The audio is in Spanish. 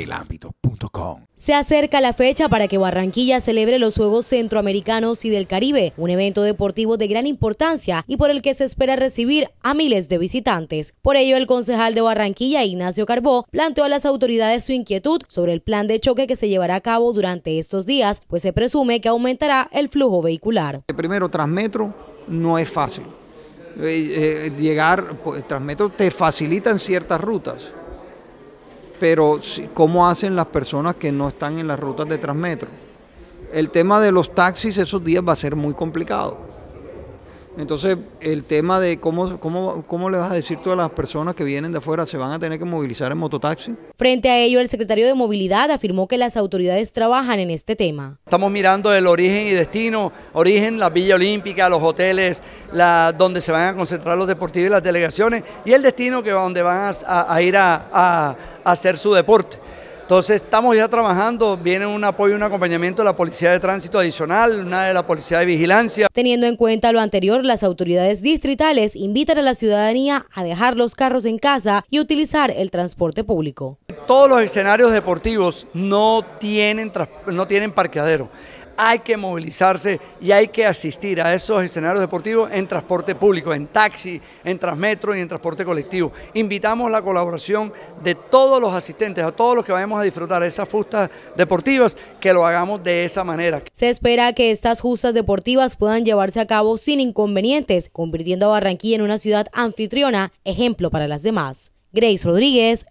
elambito.com. Se acerca la fecha para que Barranquilla celebre los Juegos Centroamericanos y del Caribe, un evento deportivo de gran importancia y por el que se espera recibir a miles de visitantes. Por ello, el concejal de Barranquilla, Ignacio Carbó, planteó a las autoridades su inquietud sobre el plan de choque que se llevará a cabo durante estos días, pues se presume que aumentará el flujo vehicular. Eh, primero, transmetro no es fácil. Eh, eh, llegar, pues, Transmetro te facilitan ciertas rutas pero ¿cómo hacen las personas que no están en las rutas de Transmetro? El tema de los taxis esos días va a ser muy complicado. Entonces, el tema de cómo, cómo, le vas a decir todas las personas que vienen de afuera, se van a tener que movilizar en mototaxi. Frente a ello, el secretario de Movilidad afirmó que las autoridades trabajan en este tema. Estamos mirando el origen y destino, origen, la Villa Olímpica, los hoteles, la, donde se van a concentrar los deportivos y las delegaciones, y el destino que va, donde van a, ir a hacer su deporte. Entonces estamos ya trabajando, viene un apoyo y un acompañamiento de la Policía de Tránsito adicional, una de la Policía de Vigilancia. Teniendo en cuenta lo anterior, las autoridades distritales invitan a la ciudadanía a dejar los carros en casa y utilizar el transporte público. Todos los escenarios deportivos no tienen, no tienen parqueadero hay que movilizarse y hay que asistir a esos escenarios deportivos en transporte público, en taxi, en transmetro y en transporte colectivo. Invitamos la colaboración de todos los asistentes, a todos los que vayamos a disfrutar esas justas deportivas, que lo hagamos de esa manera. Se espera que estas justas deportivas puedan llevarse a cabo sin inconvenientes, convirtiendo a Barranquilla en una ciudad anfitriona, ejemplo para las demás. Grace Rodríguez,